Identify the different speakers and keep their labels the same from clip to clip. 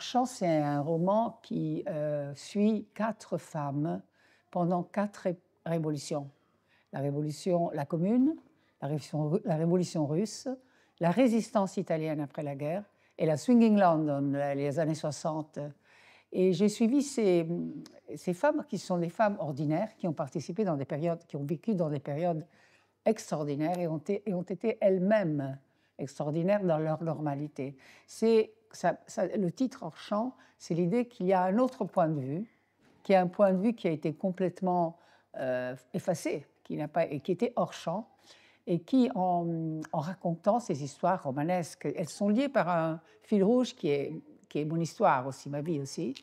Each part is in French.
Speaker 1: Chant, c'est un roman qui euh, suit quatre femmes pendant quatre révolutions. La révolution, la commune, la révolution, la révolution, russe, la résistance italienne après la guerre et la Swinging London, euh, les années 60. Et j'ai suivi ces, ces femmes qui sont des femmes ordinaires, qui ont participé dans des périodes, qui ont vécu dans des périodes extraordinaires et ont, et ont été elles-mêmes extraordinaires dans leur normalité. C'est le titre hors champ, c'est l'idée qu'il y a un autre point de vue, qui est un point de vue qui a été complètement euh, effacé, qui n'a pas, et qui était hors champ, et qui, en, racontant ces histoires romanesques, elles sont liées par un fil rouge qui est, qui est mon histoire aussi, ma vie aussi.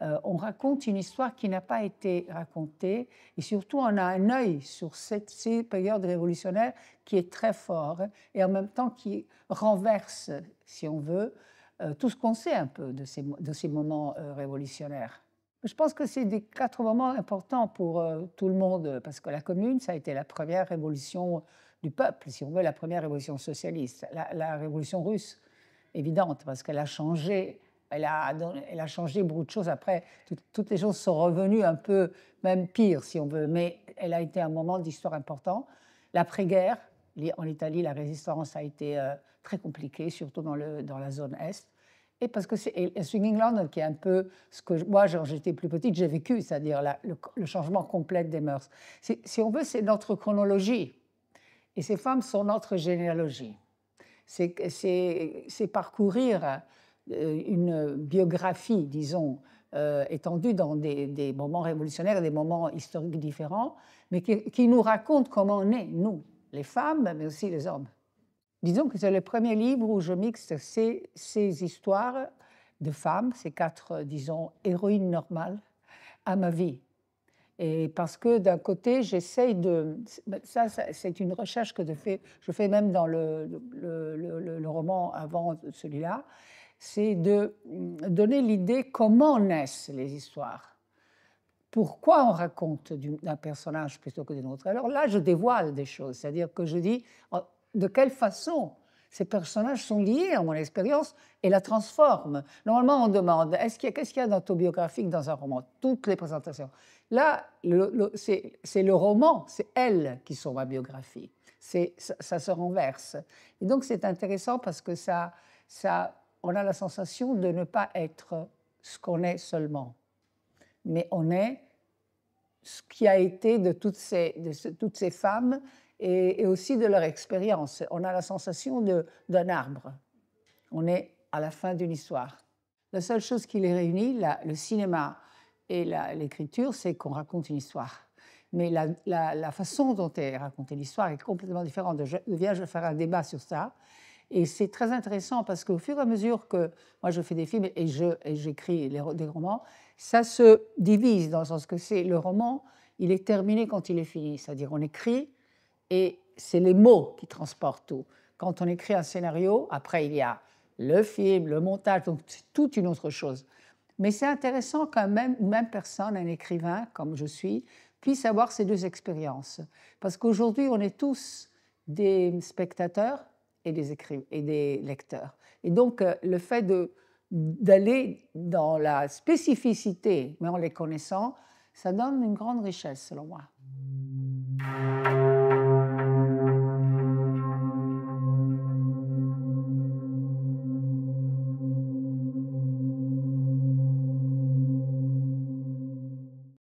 Speaker 1: Euh, on raconte une histoire qui n'a pas été racontée, et surtout on a un œil sur cette, ces périodes révolutionnaires qui est très fort, et en même temps qui renverse, si on veut, euh, tout ce qu'on sait un peu de ces, de ces moments euh, révolutionnaires. Je pense que c'est des quatre moments importants pour euh, tout le monde, parce que la commune, ça a été la première révolution du peuple, si on veut, la première révolution socialiste. La, révolution russe, évidente, parce qu'elle a changé elle a, elle a, changé beaucoup de choses. Après, toutes les choses sont revenues un peu, même pire, si on veut. Mais elle a été un moment d'histoire important. L'après-guerre, en Italie, la résistance a été très compliquée, surtout dans, le, dans la zone Est. Et parce que c'est Swinging London qui est un peu ce que moi, j'étais plus petite, j'ai vécu, c'est-à-dire le, changement complet des mœurs. Si on veut, c'est notre chronologie. Et ces femmes sont notre généalogie. C'est parcourir euh, une biographie, disons, euh, étendue dans des, moments révolutionnaires des moments historiques différents, mais qui nous raconte comment on est, nous, les femmes, mais aussi les hommes. Disons que c'est le premier livre où je mixe ces, ces histoires de femmes, ces quatre, euh, disons, héroïnes normales, à ma vie. Et parce que d'un côté, j'essaye de. Ben, ça, c'est une recherche que je fais, je fais même dans le, le, le, le roman avant celui-là. C'est de mm, donner l'idée comment naissent les histoires. Pourquoi on raconte d'un personnage plutôt que d'un autre Alors là, je dévoile des choses. C'est-à-dire que je dis, oh, de quelle façon ces personnages sont liés en mon expérience et la transforment. Normalement, on demande est-ce qu'est-ce qu'il y a d'autobiographique dans un roman Toutes les présentations. Là, c'est, le roman, c'est elles qui sont ma biographie. ça, se renverse. Et donc, c'est intéressant parce que ça, on a la sensation de ne pas être ce qu'on est seulement, mais on est ce qui a été de toutes toutes ces femmes et, aussi de leur expérience. On a la sensation d'un arbre. On est à la fin d'une histoire. La seule chose qui les réunit, le cinéma et l'écriture, c'est qu'on raconte une histoire. Mais la, façon dont est racontée l'histoire est complètement différente. Je, viens, je faire un débat sur ça. Et c'est très intéressant parce qu'au fur et à mesure que moi je fais des films et j'écris des romans, ça se divise dans le sens que c'est le roman, il est terminé quand il est fini. C'est-à-dire on écrit, et c'est les mots qui transportent tout. Quand on écrit un scénario, après il y a le film, le montage, donc c'est toute une autre chose. Mais c'est intéressant qu'une même, même personne, un écrivain comme je suis, puisse avoir ces deux expériences. Parce qu'aujourd'hui, on est tous des spectateurs et des, et des lecteurs. Et donc, euh, le fait d'aller dans la spécificité, mais en les connaissant, ça donne une grande richesse, selon moi.